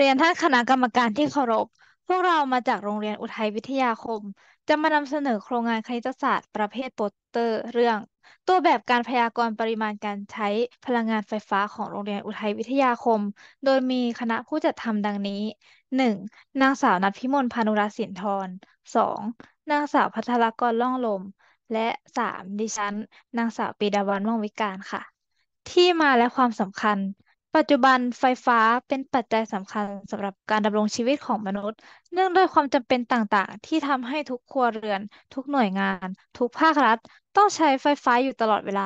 เรียนท่านคณะกรรมการที่เคารพ พวกเรามาจากโรงเรียนอุทัยวิทยาคม จะมานำเสนอโครงงานคณิตศาสตร์ประเภทโปสเตอร์ เรื่อง ตัวแบบการพยากรณ์ปริมาณการใช้พลังงานไฟฟ้าของโรงเรียนอุทัยวิทยาคม โดยมีคณะผู้จัดทำดังนี้ 1. นางสาวนัทพิมลพานุรัสินทร 2. นางสาวพัทรกรล่องลม และ 3. ดิฉัน นางสาวปีดาวันว่องวิการค่ะ ที่มาและความสำคัญปัจจุบันไฟฟ้าเป็นปัจจัยสำคัญสำหรับการดำรงชีวิตของมนุษย์ เนื่องด้วยความจำเป็นต่าง ๆ ที่ทำให้ทุกครัวเรือน ทุกหน่วยงาน ทุกภาครัฐ ต้องใช้ไฟฟ้าอยู่ตลอดเวลา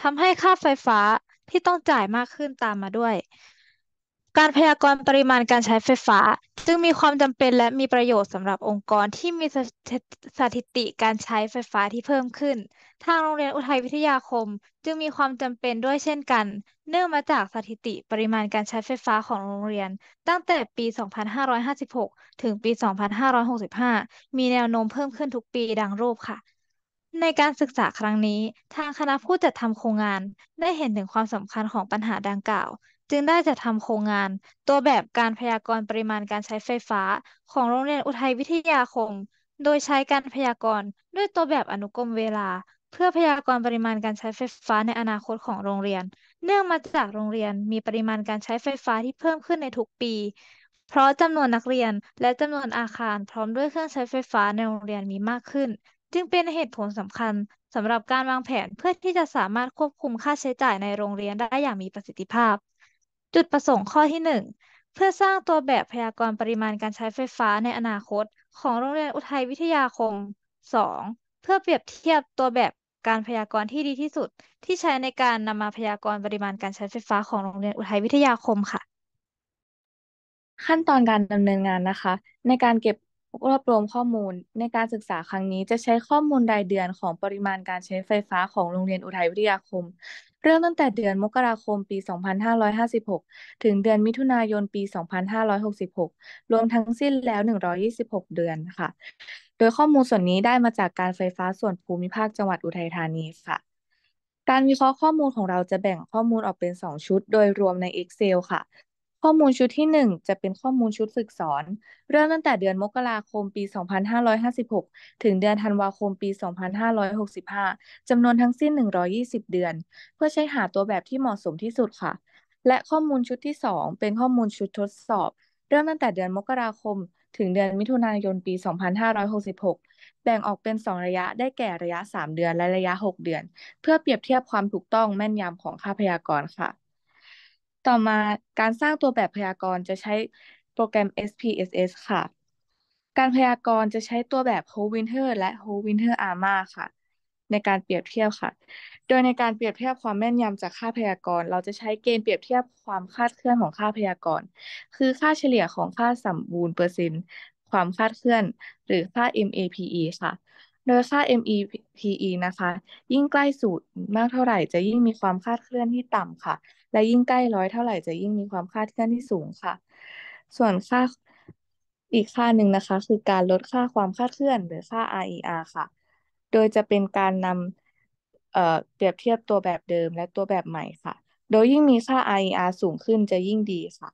ทำให้ค่าไฟฟ้าที่ต้องจ่ายมากขึ้นตามมาด้วยการพยากรณ์ปริมาณการใช้ไฟฟ้าจึงมีความจำเป็นและมีประโยชน์สำหรับองค์กรที่มีสถิติการใช้ไฟฟ้าที่เพิ่มขึ้น ทางโรงเรียนอุทัยวิทยาคม จึงมีความจำเป็นด้วยเช่นกัน เนื่องมาจากสถิติปริมาณการใช้ไฟฟ้าของโรงเรียน ตั้งแต่ปี 2556 ถึงปี 2565 มีแนวโน้มเพิ่มขึ้นทุกปีดังรูปค่ะ ในการศึกษาครั้งนี้ ทางคณะผู้จัดทำโครงงาน ได้เห็นถึงความสำคัญของปัญหาดังกล่าวจึงได้จัดทำโครงงานตัวแบบการพยากรณ์ปริมาณการใช้ไฟฟ้าของโรงเรียนอุทัยวิทยาคม โดยใช้การพยากรณ์ด้วยตัวแบบอนุกรมเวลา เพื่อพยากรณ์ปริมาณการใช้ไฟฟ้าในอนาคตของโรงเรียน เนื่องมาจากโรงเรียนมีปริมาณการใช้ไฟฟ้าที่เพิ่มขึ้นในทุกปี เพราะจำนวนนักเรียนและจำนวนอาคารพร้อมด้วยเครื่องใช้ไฟฟ้าในโรงเรียนมีมากขึ้น จึงเป็นเหตุผลสำคัญสำหรับการวางแผนเพื่อที่จะสามารถควบคุมค่าใช้จ่ายในโรงเรียนได้อย่างมีประสิทธิภาพจุดประสงค์ข้อที่หนึ่งเพื่อสร้างตัวแบบพยากรณ์ปริมาณการใช้ไฟฟ้าในอนาคต ของโรงเรียนอุทัยวิทยาคมสองเพื่อเปรียบเทียบตัวแบบการพยากรณ์ที่ดีที่สุด ที่ใช้ในการนำมาพยากรณ์ปริมาณการใช้ไฟฟ้าของโรงเรียนอุทัยวิทยาคมค่ะ ขั้นตอนการดำเนินงานนะคะ ในการเก็บรวบรวมข้อมูล ในการศึกษาครั้งนี้จะใช้ข้อมูลรายเดือนของปริมาณการใช้ไฟฟ้าของโรงเรียนอุทัยวิทยาคมเริ่มตั้งแต่เดือนมกราคมปี 2556 ถึงเดือนมิถุนายนปี 2566 รวมทั้งสิ้นแล้ว 126 เดือนค่ะ โดยข้อมูลส่วนนี้ได้มาจากการไฟฟ้าส่วนภูมิภาคจังหวัดอุทัยธานีค่ะ การวิเคราะห์ข้อมูลของเราจะแบ่งข้อมูลออกเป็น 2 ชุด โดยรวมใน Excel ค่ะข้อมูลชุดที่ 1 จะเป็นข้อมูลชุดฝึกสอน เริ่มตั้งแต่เดือนมกราคมปี 2556 ถึงเดือนธันวาคมปี 2565 จำนวนทั้งสิ้น 120 เดือน เพื่อใช้หาตัวแบบที่เหมาะสมที่สุดค่ะ และข้อมูลชุดที่ 2 เป็นข้อมูลชุดทดสอบ เริ่มตั้งแต่เดือนมกราคม ถึงเดือนมิถุนายนปี 2566 แบ่งออกเป็น 2 ระยะได้แก่ระยะ 3 เดือนและระยะ 6 เดือน เพื่อเปรียบเทียบความถูกต้องแม่นยำของค่าพยากรณ์ค่ะต่อมาการสร้างตัวแบบพยากรณ์จะใช้โปรแกรม SPSS ค่ะ การพยากรณ์จะใช้ตัวแบบ h o l d Winter และ h o l d Winter ARMA ค่ะ ในการเปรียบเทียบค่ะ โดยในการเปรียบเทียบความแม่นยำจากค่าพยากรณ์เราจะใช้เกณฑ์เปรียบเทียบความคาดเคลื่อนของค่าพยากรณ์คือค่าเฉลี่ยของค่าสมบูรณ์เปอร์เซ็นต์ความคาดเคลื่อนหรือค่า MAPE ค่ะ โดยค่า MEPE นะคะ ยิ่งใกล้สูตรมากเท่าไหร่จะยิ่งมีความคาดเคลื่อนที่ต่ำค่ะและยิ่งใกล้ร้อยเท่าไหร่จะยิ่งมีความคาดเคลื่อนที่สูงค่ะ ส่วนค่าอีกค่าหนึ่งนะคะคือการลดค่าความคาดเคลื่อนหรือค่า RER ค่ะ โดยจะเป็นการนำเปรียบเทียบตัวแบบเดิมและตัวแบบใหม่ค่ะ โดยยิ่งมีค่า RER สูงขึ้นจะยิ่งดีค่ะ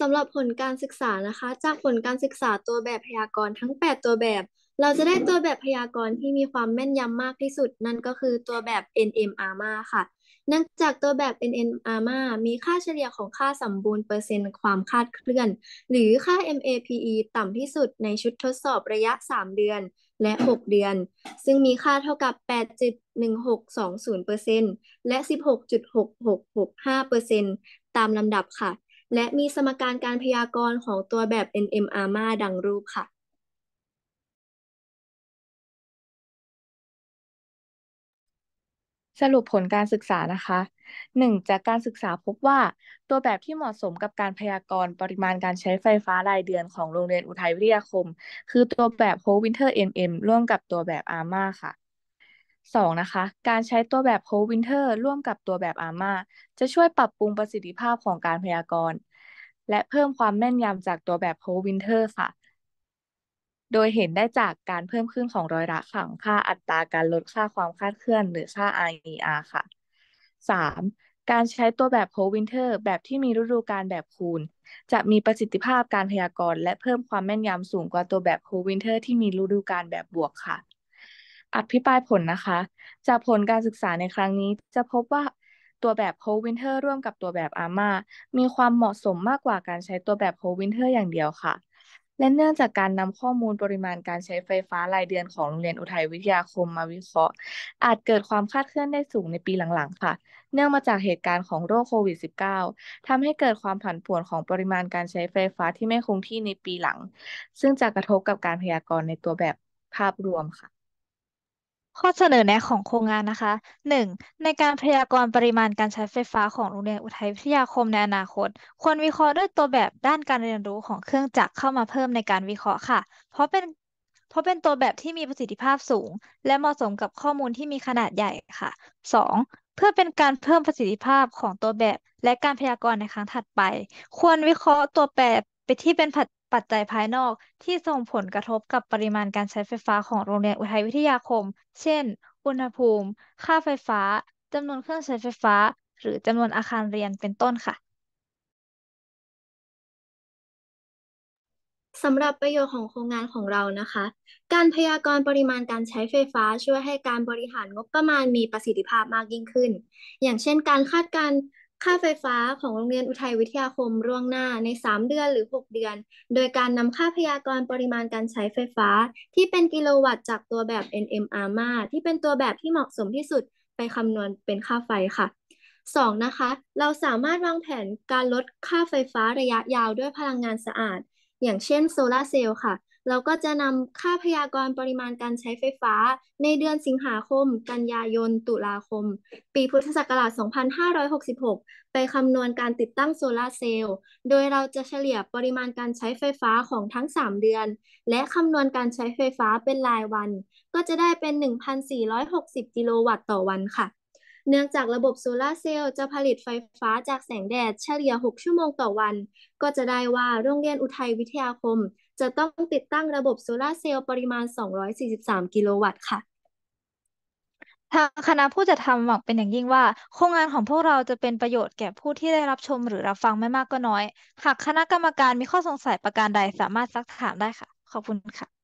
สำหรับผลการศึกษานะคะจากผลการศึกษาตัวแบบพยากรณ์ทั้ง 8 ตัวแบบเราจะได้ตัวแบบพยากรณ์ที่มีความแม่นยำมากที่สุด นั่นก็คือตัวแบบ NMR m a ค่ะเนื่องจากตัวแบบ NMR ม a มีค่าเฉลี่ยของค่าสมบูรณ์เปอร์เซ็นต์ความคาดเคลื่อน หรือค่า MAPE ต่ำที่สุดในชุดทดสอบระยะ 3 เดือนและ 6 เดือน ซึ่งมีค่าเท่ากับ 8.1620%และ 16.6665%ตามลำดับค่ะ และมีสมการการพยากรณ์ของตัวแบบ NMR m a ดังรูปค่ะสรุปผลการศึกษานะคะ 1. จากการศึกษาพบว่า ตัวแบบที่เหมาะสมกับการพยากรณ์ปริมาณการใช้ไฟฟ้ารายเดือนของโรงเรียนอุทัยวิทยาคม คือตัวแบบ h o ร e Winter MM ร่วมกับตัวแบบอาร์มาค่ะ 2. นะคะ การใช้ตัวแบบ h o ว e Winter ร่วมกับตัวแบบอาร์มาจะช่วยปรับปรุงประสิทธิภาพของการพยากรณ์และเพิ่มความแม่นยำจากตัวแบบ h o ว e Winter ค่ะโดยเห็นได้จากการเพิ่มขึ้นของร้อยละขังค่าอัตราการลดค่าความคาดเคลื่อน หรือค่า i e r ค่ะ 3. การใช้ตัวแบบโควินเทอร์แบบที่มีฤดูการแบบคูณ จะมีประสิทธิภาพการพยากรณ์และเพิ่มความแม่นยำสูงกว่าตัวแบบโควินเทอร์ที่มีฤดูการแบบบวกค่ะ อภิปรายผลนะคะจากผลการศึกษาในครั้งนี้จะพบว่าตัวแบบโควินเทอร์ร่วมกับตัวแบบอาร์มามีความเหมาะสมมากกว่าการใช้ตัวแบบโควินเทอร์อย่างเดียวค่ะและเนื่องจากการนำข้อมูลปริมาณการใช้ไฟฟ้ารายเดือนของโรงเรียนอุทัยวิทยาคมมาวิเคราะห์อาจเกิดความคาดเคลื่อนได้สูงในปีหลังๆค่ะเนื่องมาจากเหตุการณ์ของโรคโควิด -19 ทำให้เกิดความผันผวนของปริมาณการใช้ไฟฟ้าที่ไม่คงที่ในปีหลัง ซึ่งจะกระทบกับการพยากรณ์ในตัวแบบภาพรวมค่ะข้อเสนอแนะของโครงงานนะคะ 1. ในการพยากรณ์ปริมาณการใช้ไฟฟ้าของโรงเรียนอุทัยวิทยาคมในอนาคต ควรวิเคราะห์ด้วยตัวแบบด้านการเรียนรู้ของเครื่องจักรเข้ามาเพิ่มในการวิเคราะห์ค่ะ เพราะเป็นเพราะเป็นตัวแบบที่มีประสิทธิภาพสูง และเหมาะสมกับข้อมูลที่มีขนาดใหญ่ค่ะ 2. เพื่อเป็นการเพิ่มประสิทธิภาพของตัวแบบ และการพยากรณ์ในครั้งถัดไป ควรวิเคราะห์ตัวแบบไปที่เป็นัปัจจัยภายนอกที่ส่งผลกระทบกับปริมาณการใช้ไฟฟ้าของโรงเรียนอุทัยวิทยาคม เช่น อุณหภูมิ ค่าไฟฟ้า จำนวนเครื่องใช้ไฟฟ้า หรือจำนวนอาคารเรียน เป็นต้นค่ะ สำหรับประโยชน์ของโครงงานของเรานะคะ การพยากรณ์ปริมาณการใช้ไฟฟ้าช่วยให้การบริหารงบประมาณมีประสิทธิภาพมากยิ่งขึ้น อย่างเช่นการคาดการณ์ค่าไฟฟ้าของโรงเรียนอุทัยวิทยาคมร่วงหน้าใน 3 เดือนหรือ 6 เดือน โดยการนำค่าพยากรณ์ปริมาณการใช้ไฟฟ้า ที่เป็นกิโลวัตต์จากตัวแบบ NMR มาที่เป็นตัวแบบที่เหมาะสมที่สุดไปคำนวณเป็นค่าไฟค่ะ 2. นะคะ เราสามารถวางแผนการลดค่าไฟฟ้าระยะยาวด้วยพลังงานสะอาด อย่างเช่นโซลาเซลล์ค่ะเราก็จะนำค่าพยากรณ์ปริมาณการใช้ไฟฟ้า ในเดือนสิงหาคม กันยายนตุลาคม ปีพุทธศักราช2566 ไปคำนวณการติดตั้งโซลาเซลล์ โดยเราจะเฉลี่ยปริมาณการใช้ไฟฟ้าของทั้ง 3 เดือน และคำนวณการใช้ไฟฟ้าเป็นรายวัน ก็จะได้เป็น 1,460กิโลวัตต์ต่อวันค่ะ เนื่องจากระบบโซลาเซลล์จะผลิตไฟฟ้าจากแสงแดด เฉลี่ย 6 ชั่วโมงต่อวัน ก็จะได้ว่าโรงเรียนอุทัยวิทยาคมจะต้องติดตั้งระบบโซลาเซลล์ปริมาณ243กิโลวัตต์ค่ะ ทางคณะผู้จัดทำหวังเป็นอย่างยิ่งว่า โครงงานของพวกเราจะเป็นประโยชน์แก่ผู้ที่ได้รับชมหรือรับฟังไม่มากก็น้อย หากคณะกรรมการมีข้อสงสัยประการใดสามารถซักถามได้ค่ะ ขอบคุณค่ะ